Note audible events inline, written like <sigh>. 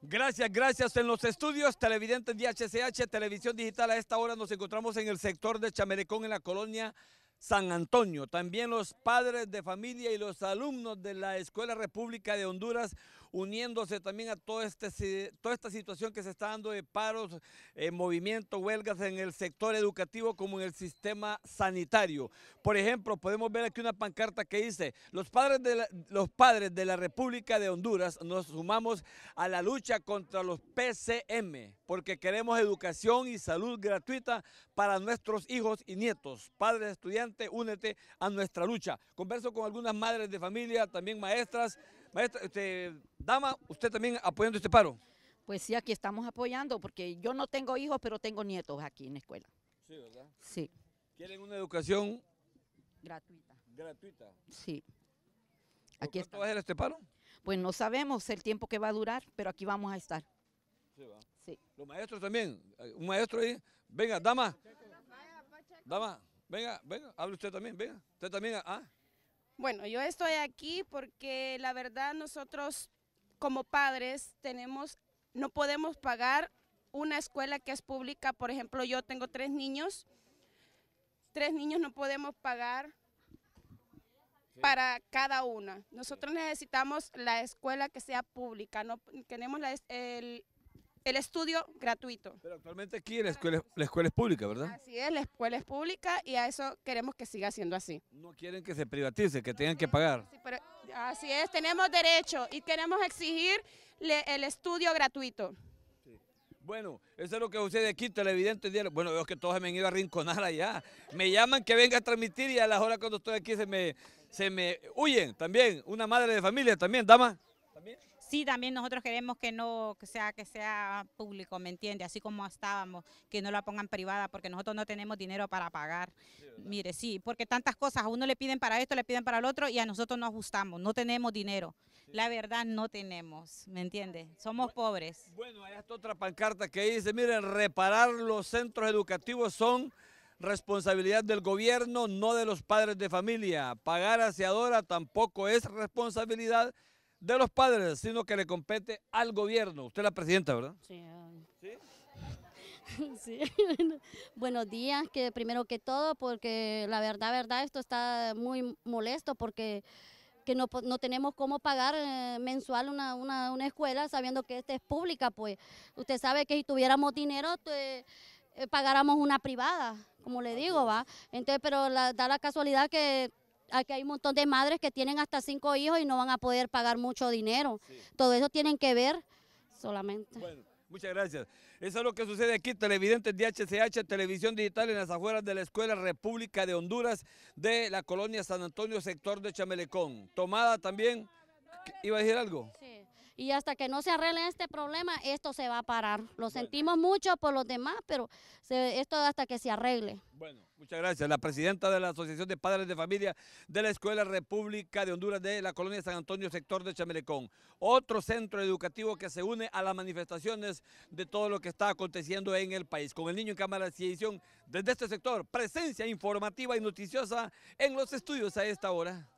Gracias, gracias. En los estudios televidentes de Televisión Digital, a esta hora nos encontramos en el sector de Chamerecón, en la colonia San Antonio. También los padres de familia y los alumnos de la Escuela República de Honduras uniéndose también a este toda esta situación que se está dando de paros, en eh, movimientos, huelgas en el sector educativo como en el sistema sanitario. Por ejemplo, podemos ver aquí una pancarta que dice, los padres de los padres de la República de Honduras nos sumamos a la lucha contra los PCM porque queremos educación y salud gratuita para nuestros hijos y nietos, padres, estudiantes, únete a nuestra lucha. Converso con algunas madres de familia, también maestras. Maestra, este, dama, usted también apoyando este paro. Pues sí, aquí estamos apoyando, porque yo no tengo hijos, pero tengo nietos aquí en la escuela. Sí, ¿verdad? Sí. ¿Quieren una educación? Gratuita. ¿Gratuita? Sí. Aquí ¿Cuánto va a ser este paro? Pues no sabemos el tiempo que va a durar, pero aquí vamos a estar. Sí. Los maestros también. Eh, un maestro ahí. Venga, dama. Dama. Venga, venga, hable usted también, venga. Usted también, ah. Bueno, yo estoy aquí porque la verdad nosotros como padres tenemos, no podemos pagar una escuela que es pública. Por ejemplo, yo tengo tres niños. Tres niños no podemos pagar para cada una. Nosotros necesitamos la escuela que sea pública. No, tenemos el, el estudio gratuito. Pero actualmente aquí la escuela, la escuela es pública, ¿verdad? Así es, la escuela es pública y a eso queremos que siga siendo así. No quieren que se privatice, que tengan que pagar. así es, tenemos derecho y queremos exigir el estudio gratuito. Bueno, eso es lo que sucede aquí, televidente. Bueno, veo que todos me han ido a rinconar allá. Me llaman que venga a transmitir y a las horas cuando estoy aquí se me, se me huyen también. Una madre de familia también, dama. ¿También? sí también nosotros queremos que no que sea que sea público, ¿me entiende? Así como estábamos, que no la pongan privada porque nosotros no tenemos dinero para pagar. Mire, sí, porque tantas cosas, a uno le piden para esto, le piden para el otro y a nosotros no ajustamos, no tenemos dinero. La verdad no tenemos, ¿me entiende? Somos pobres. Bueno, hay hasta otra pancarta que dice, miren, reparar los centros educativos son responsabilidad del gobierno, no de los padres de familia. Pagar aseadora tampoco es responsabilidad de los padres, sino que le compete al gobierno. Usted es la presidenta, ¿verdad? Sí. ¿Sí? <laughs> Buenos días, que primero que todo, porque la verdad, verdad, esto está muy molesto porque no, tenemos cómo pagar eh, mensual una, una, una, escuela sabiendo que esta es pública, pues. Usted sabe que si tuviéramos dinero, eh, pagáramos una privada, como le digo, va. Entonces, pero da la casualidad que Aquí hay un montón de madres que tienen hasta cinco hijos y no van a poder pagar mucho dinero. Todo eso tienen que ver solamente. Bueno. Muchas gracias. Eso es lo que sucede aquí, televidentes de HCH, Televisión Digital en las afueras de la Escuela República de Honduras de la colonia San Antonio, sector de Chamelecón. Tomada también, ¿iba a decir algo? Sí. Y hasta que no se arregle este problema, esto se va a parar. Lo sentimos mucho por los demás, pero esto esto hasta que se arregle. Bueno, muchas gracias. La presidenta de la Asociación de Padres de Familia de la Escuela República de Honduras de la Colonia San Antonio, sector de Chamelecón. Otro centro educativo que se une a las manifestaciones de todo lo que está aconteciendo en el país. Con el niño en cámara de edición desde este sector, presencia informativa y noticiosa en los estudios a esta hora.